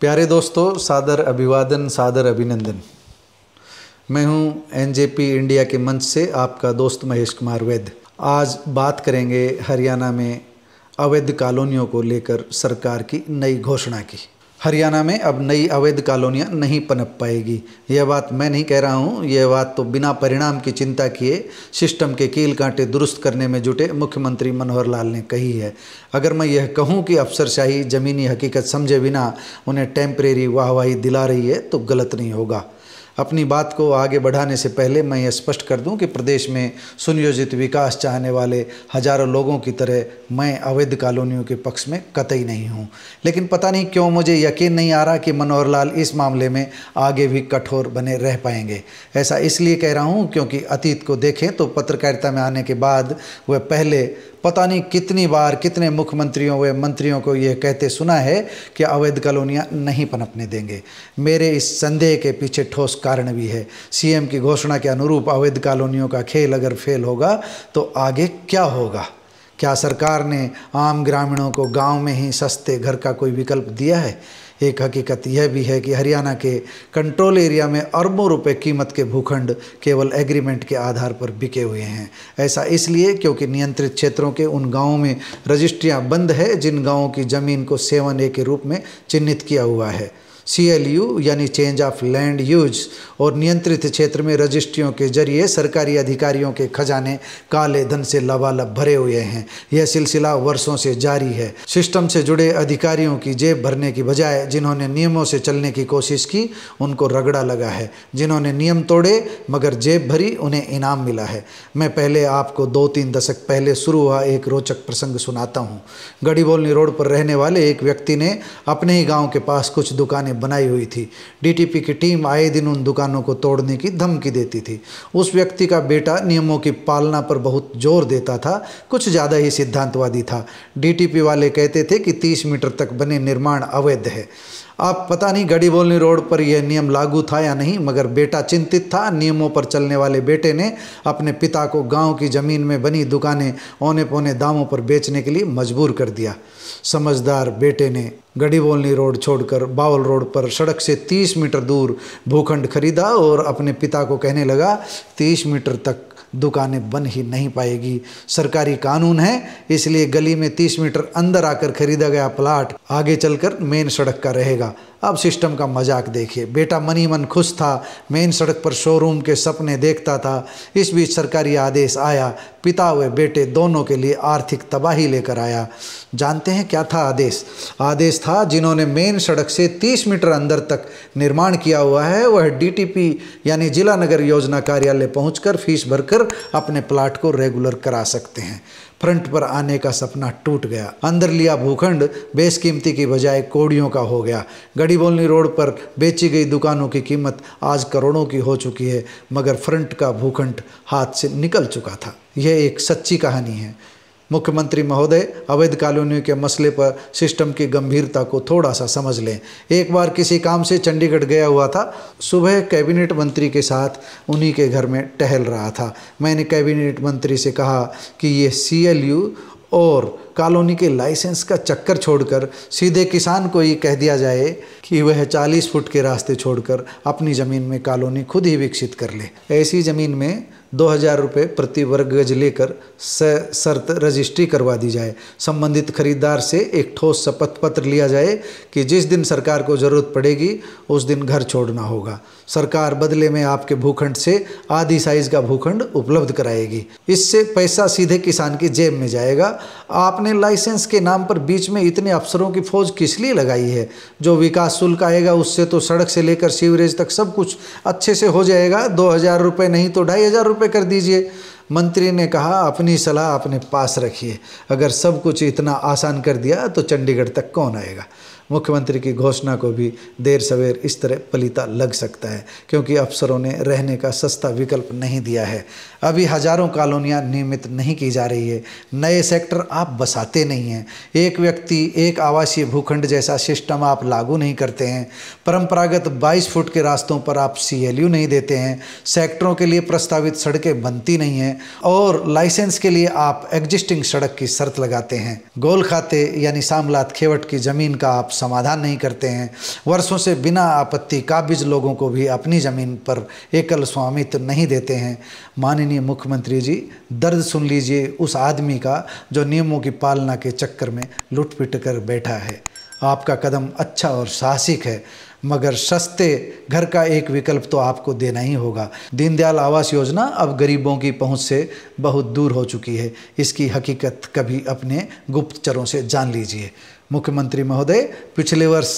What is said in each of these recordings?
प्यारे दोस्तों सादर अभिवादन सादर अभिनंदन मैं हूं एनजेपी इंडिया के मंच से आपका दोस्त महेश कुमार वैद्य आज बात करेंगे हरियाणा में अवैध कॉलोनियों को लेकर सरकार की नई घोषणा की हरियाणा में अब नई अवैध कॉलोनियाँ नहीं पनप पाएगी यह बात मैं नहीं कह रहा हूँ यह बात तो बिना परिणाम की चिंता किए सिस्टम के कील कांटे दुरुस्त करने में जुटे मुख्यमंत्री मनोहर लाल ने कही है अगर मैं यह कहूँ कि अफसरशाही ज़मीनी हकीकत समझे बिना उन्हें टेम्परेरी वाहवाही दिला रही है तो गलत नहीं होगा अपनी बात को आगे बढ़ाने से पहले मैं ये स्पष्ट कर दूं कि प्रदेश में सुनियोजित विकास चाहने वाले हजारों लोगों की तरह मैं अवैध कॉलोनियों के पक्ष में कतई नहीं हूं लेकिन पता नहीं क्यों मुझे यकीन नहीं आ रहा कि मनोहर लाल इस मामले में आगे भी कठोर बने रह पाएंगे ऐसा इसलिए कह रहा हूँ क्योंकि अतीत को देखें तो पत्रकारिता में आने के बाद वह पहले पता नहीं कितनी बार कितने मुख्यमंत्रियों व मंत्रियों को यह कहते सुना है कि अवैध कॉलोनियाँ नहीं पनपने देंगे मेरे इस संदेह के पीछे ठोस कारण भी है सीएम की घोषणा के अनुरूप अवैध कॉलोनियों का खेल अगर फेल होगा तो आगे क्या होगा क्या सरकार ने आम ग्रामीणों को गांव में ही सस्ते घर का कोई विकल्प दिया है एक हकीकत यह भी है कि हरियाणा के कंट्रोल एरिया में अरबों रुपए कीमत के भूखंड केवल एग्रीमेंट के आधार पर बिके हुए हैं ऐसा इसलिए क्योंकि नियंत्रित क्षेत्रों के उन गाँवों में रजिस्ट्रियाँ बंद है जिन गाँवों की ज़मीन को सेवन ए के रूप में चिन्हित किया हुआ है सीएलयू यानी चेंज ऑफ लैंड यूज और नियंत्रित क्षेत्र में रजिस्ट्रियों के जरिए सरकारी अधिकारियों के खजाने काले धन से लबालब भरे हुए हैं यह सिलसिला वर्षों से जारी है सिस्टम से जुड़े अधिकारियों की जेब भरने की बजाय जिन्होंने नियमों से चलने की कोशिश की उनको रगड़ा लगा है जिन्होंने नियम तोड़े मगर जेब भरी उन्हें इनाम मिला है मैं पहले आपको दो तीन दशक पहले शुरू हुआ एक रोचक प्रसंग सुनाता हूँ गढ़ीबोलनी रोड पर रहने वाले एक व्यक्ति ने अपने ही गाँव के पास कुछ दुकानें दुकानें बनाई हुई थी डीटीपी की टीम आए दिन उन दुकानों को तोड़ने की धमकी देती थी उस व्यक्ति का बेटा नियमों की पालना पर बहुत जोर देता था कुछ ज़्यादा ही सिद्धांतवादी था डीटीपी वाले कहते थे कि तीस मीटर तक बने निर्माण अवैध है आप पता नहीं बोलनी रोड पर यह नियम लागू था या नहीं मगर बेटा चिंतित था नियमों पर चलने वाले बेटे ने अपने पिता को गांव की ज़मीन में बनी दुकानें औने पौने दामों पर बेचने के लिए मजबूर कर दिया समझदार बेटे ने बोलनी रोड छोड़कर बावल रोड पर सड़क से तीस मीटर दूर भूखंड खरीदा और अपने पिता को कहने लगा तीस मीटर तक दुकानें बन ही नहीं पाएगी सरकारी कानून है इसलिए गली में तीस मीटर अंदर आकर खरीदा गया प्लाट आगे चलकर मेन सड़क का रहेगा अब सिस्टम का मजाक देखिए बेटा मनी मन खुश था मेन सड़क पर शोरूम के सपने देखता था इस बीच सरकारी आदेश आया पिता व बेटे दोनों के लिए आर्थिक तबाही लेकर आया जानते हैं क्या था आदेश आदेश था जिन्होंने मेन सड़क से 30 मीटर अंदर तक निर्माण किया हुआ है वह डीटीपी यानी जिला नगर योजना कार्यालय पहुंचकर फीस भरकर अपने प्लाट को रेगुलर करा सकते हैं फ्रंट पर आने का सपना टूट गया अंदर लिया भूखंड बेशकीमती की बजाय कोड़ियों का हो गया बोलनी रोड पर बेची गई दुकानों की कीमत आज करोड़ों की हो चुकी है मगर फ्रंट का भूखंड हाथ से निकल चुका था यह एक सच्ची कहानी है मुख्यमंत्री महोदय अवैध कॉलोनियों के मसले पर सिस्टम की गंभीरता को थोड़ा सा समझ लें एक बार किसी काम से चंडीगढ़ गया हुआ था सुबह कैबिनेट मंत्री के साथ उन्हीं के घर में टहल रहा था मैंने कैबिनेट मंत्री से कहा कि ये सी और कॉलोनी के लाइसेंस का चक्कर छोड़कर सीधे किसान को ये कह दिया जाए कि वह 40 फुट के रास्ते छोड़कर अपनी ज़मीन में कॉलोनी खुद ही विकसित कर ले ऐसी ज़मीन में दो हज़ार रुपये प्रति वर्ग गज लेकर शर्त रजिस्ट्री करवा दी जाए संबंधित खरीदार से एक ठोस शपथ पत्र लिया जाए कि जिस दिन सरकार को ज़रूरत पड़ेगी उस दिन घर छोड़ना होगा सरकार बदले में आपके भूखंड से आधी साइज का भूखंड उपलब्ध कराएगी इससे पैसा सीधे किसान की जेब में जाएगा आप आपने लाइसेंस के नाम पर बीच में इतने अफसरों की फौज किस लिए लगाई है जो विकास शुल्क आएगा उससे तो सड़क से लेकर सीवरेज तक सब कुछ अच्छे से हो जाएगा दो हज़ार रुपये नहीं तो ढाई हज़ार रुपये कर दीजिए मंत्री ने कहा अपनी सलाह अपने पास रखिए अगर सब कुछ इतना आसान कर दिया तो चंडीगढ़ तक कौन आएगा मुख्यमंत्री की घोषणा को भी देर सवेर इस तरह पलीता लग सकता है क्योंकि अफसरों ने रहने का सस्ता विकल्प नहीं दिया है अभी हजारों कॉलोनियाँ नियमित नहीं की जा रही है नए सेक्टर आप बसाते नहीं हैं एक व्यक्ति एक आवासीय भूखंड जैसा सिस्टम आप लागू नहीं करते हैं परंपरागत 22 फुट के रास्तों पर आप सीएलयू नहीं देते हैं सेक्टरों के लिए प्रस्तावित सड़कें बनती नहीं हैं और लाइसेंस के लिए आप एग्जिस्टिंग सड़क की शर्त लगाते हैं गोल खाते यानी सामलात खेवट की ज़मीन का आप समाधान नहीं करते हैं वर्षों से बिना आपत्ति काबिज लोगों को भी अपनी ज़मीन पर एकल स्वामित्व नहीं देते हैं माननीय मुख्यमंत्री जी दर्द सुन लीजिए उस आदमी का जो नियमों की पालना के चक्कर में लुटपिट कर बैठा है आपका कदम अच्छा और साहसिक है मगर सस्ते घर का एक विकल्प तो आपको देना ही होगा दीनदयाल आवास योजना अब गरीबों की पहुंच से बहुत दूर हो चुकी है इसकी हकीकत कभी अपने गुप्तचरों से जान लीजिए मुख्यमंत्री महोदय पिछले वर्ष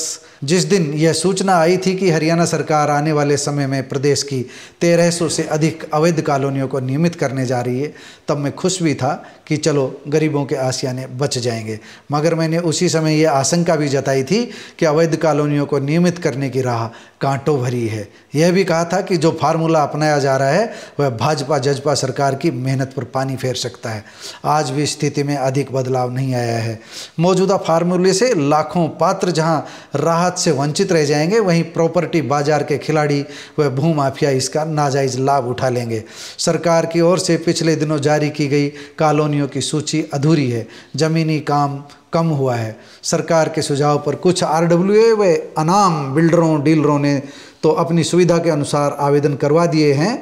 जिस दिन यह सूचना आई थी कि हरियाणा सरकार आने वाले समय में प्रदेश की 1300 से अधिक अवैध कॉलोनियों को नियमित करने जा रही है तब मैं खुश भी था कि चलो गरीबों के आसियाने बच जाएंगे मगर मैंने उसी समय यह आशंका भी जताई थी कि अवैध कॉलोनियों को नियमित करने की राह कांटों भरी है यह भी कहा था कि जो फार्मूला अपनाया जा रहा है वह भाजपा जजपा सरकार की मेहनत पर पानी फेर सकता है आज भी स्थिति में अधिक बदलाव नहीं आया है मौजूदा फार्मूला मामले से लाखों पात्र जहां राहत से वंचित रह जाएंगे वहीं प्रॉपर्टी बाजार के खिलाड़ी व भूमाफिया इसका नाजायज लाभ उठा लेंगे सरकार की ओर से पिछले दिनों जारी की गई कॉलोनियों की सूची अधूरी है ज़मीनी काम कम हुआ है सरकार के सुझाव पर कुछ आर व अनाम बिल्डरों डीलरों ने तो अपनी सुविधा के अनुसार आवेदन करवा दिए हैं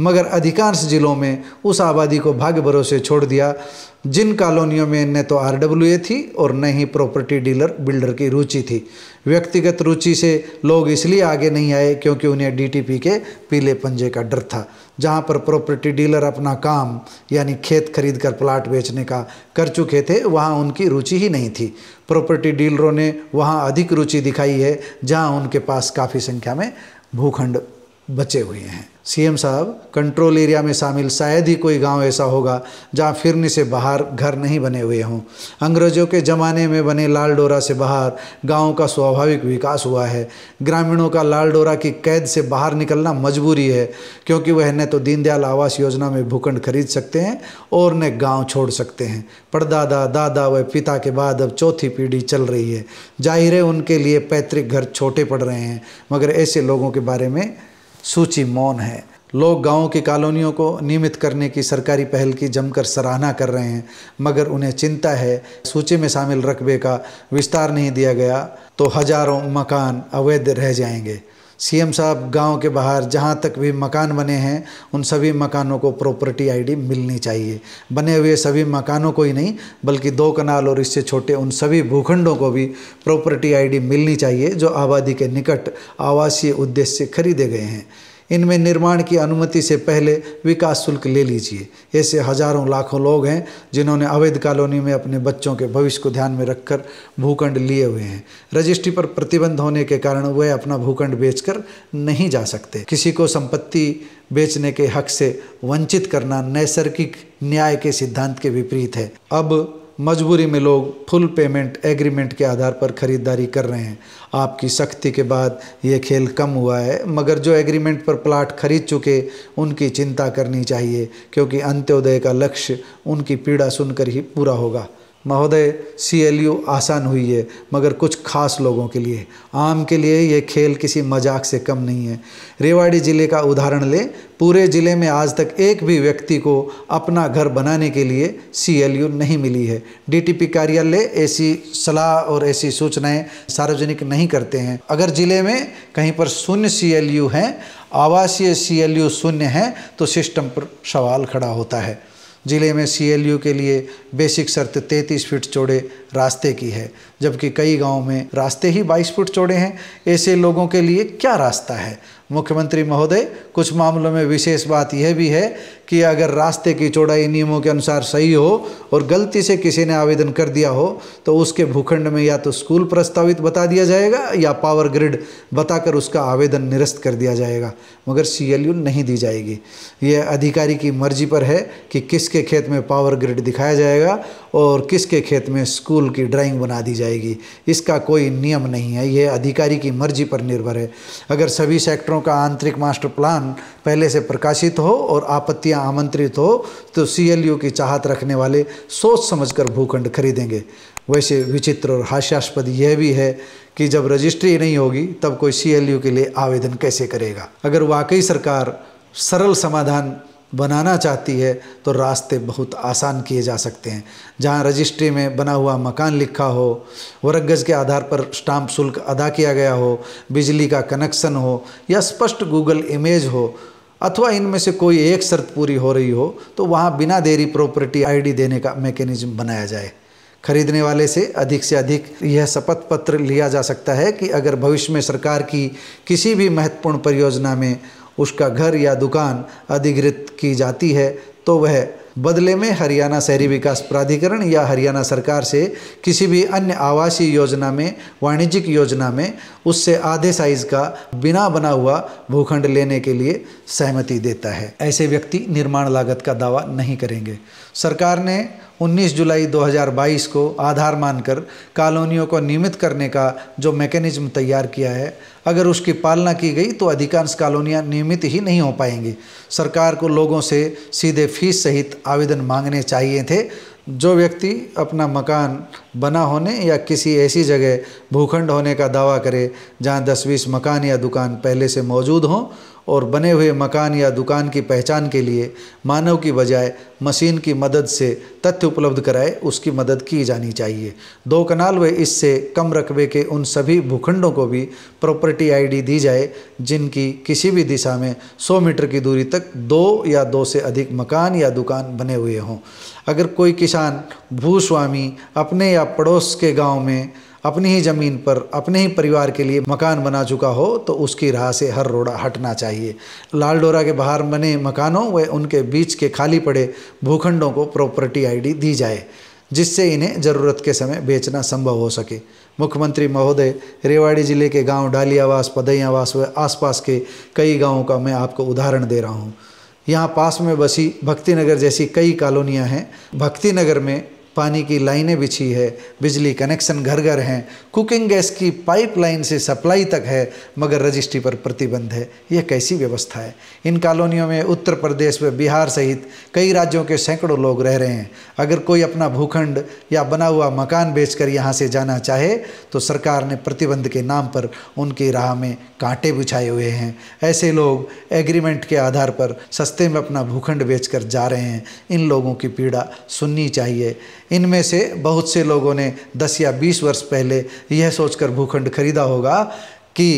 मगर अधिकांश ज़िलों में उस आबादी को भाग्य भरोसे छोड़ दिया जिन कॉलोनियों में न तो आर थी और न ही प्रॉपर्टी डीलर बिल्डर की रुचि थी व्यक्तिगत रुचि से लोग इसलिए आगे नहीं आए क्योंकि उन्हें डीटीपी के पीले पंजे का डर था जहाँ पर प्रॉपर्टी डीलर अपना काम यानी खेत खरीद कर प्लाट बेचने का कर चुके थे वहाँ उनकी रुचि ही नहीं थी प्रॉपर्टी डीलरों ने वहाँ अधिक रुचि दिखाई है जहाँ उनके पास काफ़ी संख्या में भूखंड बचे हुए हैं सीएम साहब कंट्रोल एरिया में शामिल शायद ही कोई गांव ऐसा होगा जहां फिरने से बाहर घर नहीं बने हुए हों अंग्रेजों के ज़माने में बने लाल डोरा से बाहर गाँव का स्वाभाविक विकास हुआ है ग्रामीणों का लाल डोरा की कैद से बाहर निकलना मजबूरी है क्योंकि वह न तो दीनदयाल आवास योजना में भूखंड खरीद सकते हैं और न गाँव छोड़ सकते हैं परदादा दादा व पिता के बाद अब चौथी पीढ़ी चल रही है जाहिर है उनके लिए पैतृक घर छोटे पड़ रहे हैं मगर ऐसे लोगों के बारे में सूची मौन है लोग गांवों की कॉलोनियों को नियमित करने की सरकारी पहल की जमकर सराहना कर रहे हैं मगर उन्हें चिंता है सूची में शामिल रकबे का विस्तार नहीं दिया गया तो हजारों मकान अवैध रह जाएंगे सीएम साहब गांव के बाहर जहां तक भी मकान बने हैं उन सभी मकानों को प्रॉपर्टी आईडी मिलनी चाहिए बने हुए सभी मकानों को ही नहीं बल्कि दो कनाल और इससे छोटे उन सभी भूखंडों को भी प्रॉपर्टी आईडी मिलनी चाहिए जो आबादी के निकट आवासीय उद्देश्य से खरीदे गए हैं इनमें निर्माण की अनुमति से पहले विकास शुल्क ले लीजिए ऐसे हजारों लाखों लोग हैं जिन्होंने अवैध कॉलोनी में अपने बच्चों के भविष्य को ध्यान में रखकर भूखंड लिए हुए हैं रजिस्ट्री पर प्रतिबंध होने के कारण वह अपना भूखंड बेचकर नहीं जा सकते किसी को संपत्ति बेचने के हक से वंचित करना नैसर्गिक न्याय के सिद्धांत के विपरीत है अब मजबूरी में लोग फुल पेमेंट एग्रीमेंट के आधार पर ख़रीदारी कर रहे हैं आपकी सख्ती के बाद ये खेल कम हुआ है मगर जो एग्रीमेंट पर प्लाट खरीद चुके उनकी चिंता करनी चाहिए क्योंकि अंत्योदय का लक्ष्य उनकी पीड़ा सुनकर ही पूरा होगा महोदय सी एल यू आसान हुई है मगर कुछ खास लोगों के लिए आम के लिए ये खेल किसी मजाक से कम नहीं है रेवाड़ी ज़िले का उदाहरण ले पूरे ज़िले में आज तक एक भी व्यक्ति को अपना घर बनाने के लिए सी एल यू नहीं मिली है डीटीपी कार्यालय ऐसी सलाह और ऐसी सूचनाएं सार्वजनिक नहीं करते हैं अगर ज़िले में कहीं पर शून्य सी एल यू हैं आवासीय सी एल यू शून्य हैं तो सिस्टम पर सवाल खड़ा होता है ज़िले में सीएलयू के लिए बेसिक शर्त 33 फीट चौड़े रास्ते की है जबकि कई गाँव में रास्ते ही 22 फुट चौड़े हैं ऐसे लोगों के लिए क्या रास्ता है मुख्यमंत्री महोदय कुछ मामलों में विशेष बात यह भी है कि अगर रास्ते की चौड़ाई नियमों के अनुसार सही हो और गलती से किसी ने आवेदन कर दिया हो तो उसके भूखंड में या तो स्कूल प्रस्तावित बता दिया जाएगा या पावर ग्रिड बताकर उसका आवेदन निरस्त कर दिया जाएगा मगर सी नहीं दी जाएगी ये अधिकारी की मर्जी पर है कि किसके खेत में पावर ग्रिड दिखाया जाएगा और किसके खेत में स्कूल की ड्राइंग बना दी जाएगी इसका कोई नियम नहीं है यह अधिकारी की मर्जी पर निर्भर है अगर सभी सेक्टरों का आंतरिक मास्टर प्लान पहले से प्रकाशित हो और आपत्तियां आमंत्रित हो तो सीएलयू की चाहत रखने वाले सोच समझकर भूखंड खरीदेंगे वैसे विचित्र और हास्यास्पद यह भी है कि जब रजिस्ट्री नहीं होगी तब कोई सीएलयू के लिए आवेदन कैसे करेगा अगर वाकई सरकार सरल समाधान बनाना चाहती है तो रास्ते बहुत आसान किए जा सकते हैं जहाँ रजिस्ट्री में बना हुआ मकान लिखा हो वरगज़ के आधार पर स्टाम्प शुल्क अदा किया गया हो बिजली का कनेक्शन हो या स्पष्ट गूगल इमेज हो अथवा इनमें से कोई एक शर्त पूरी हो रही हो तो वहाँ बिना देरी प्रॉपर्टी आईडी देने का मैकेनिज्म बनाया जाए खरीदने वाले से अधिक से अधिक यह शपथ पत्र लिया जा सकता है कि अगर भविष्य में सरकार की किसी भी महत्वपूर्ण परियोजना में उसका घर या दुकान अधिग्रहित की जाती है तो वह बदले में हरियाणा शहरी विकास प्राधिकरण या हरियाणा सरकार से किसी भी अन्य आवासीय योजना में वाणिज्यिक योजना में उससे आधे साइज का बिना बना हुआ भूखंड लेने के लिए सहमति देता है ऐसे व्यक्ति निर्माण लागत का दावा नहीं करेंगे सरकार ने 19 जुलाई 2022 को आधार मानकर कॉलोनियों को नियमित करने का जो मैकेनिज्म तैयार किया है अगर उसकी पालना की गई तो अधिकांश कॉलोनियाँ नियमित ही नहीं हो पाएंगी सरकार को लोगों से सीधे फीस सहित आवेदन मांगने चाहिए थे जो व्यक्ति अपना मकान बना होने या किसी ऐसी जगह भूखंड होने का दावा करे जहां दस बीस मकान या दुकान पहले से मौजूद हों और बने हुए मकान या दुकान की पहचान के लिए मानव की बजाय मशीन की मदद से तथ्य उपलब्ध कराए उसकी मदद की जानी चाहिए दो कनाल व इससे कम रकबे के उन सभी भूखंडों को भी प्रॉपर्टी आईडी दी जाए जिनकी किसी भी दिशा में 100 मीटर की दूरी तक दो या दो से अधिक मकान या दुकान बने हुए हों अगर कोई किसान भूस्वामी अपने या या पड़ोस के गांव में अपनी ही ज़मीन पर अपने ही परिवार के लिए मकान बना चुका हो तो उसकी राह से हर रोड़ा हटना चाहिए लाल डोरा के बाहर बने मकानों व उनके बीच के खाली पड़े भूखंडों को प्रॉपर्टी आईडी दी जाए जिससे इन्हें ज़रूरत के समय बेचना संभव हो सके मुख्यमंत्री महोदय रेवाड़ी ज़िले के गांव डालियावास पदैयावास व आसपास के कई गांवों का मैं आपको उदाहरण दे रहा हूं। यहाँ पास में बसी भक्ति नगर जैसी कई कॉलोनियाँ हैं भक्ति नगर में पानी की लाइनें बिछी है बिजली कनेक्शन घर घर हैं कुकिंग गैस की पाइपलाइन से सप्लाई तक है मगर रजिस्ट्री पर प्रतिबंध है यह कैसी व्यवस्था है इन कॉलोनियों में उत्तर प्रदेश व बिहार सहित कई राज्यों के सैकड़ों लोग रह रहे हैं अगर कोई अपना भूखंड या बना हुआ मकान बेचकर यहाँ से जाना चाहे तो सरकार ने प्रतिबंध के नाम पर उनकी राह में कांटे बिछाए हुए हैं ऐसे लोग एग्रीमेंट के आधार पर सस्ते में अपना भूखंड बेच जा रहे हैं इन लोगों की पीड़ा सुननी चाहिए इनमें से बहुत से लोगों ने 10 या 20 वर्ष पहले यह सोचकर भूखंड खरीदा होगा कि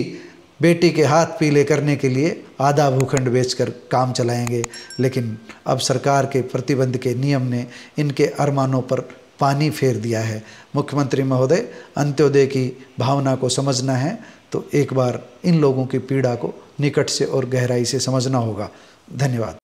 बेटी के हाथ पीले करने के लिए आधा भूखंड बेचकर काम चलाएंगे लेकिन अब सरकार के प्रतिबंध के नियम ने इनके अरमानों पर पानी फेर दिया है मुख्यमंत्री महोदय अंत्योदय की भावना को समझना है तो एक बार इन लोगों की पीड़ा को निकट से और गहराई से समझना होगा धन्यवाद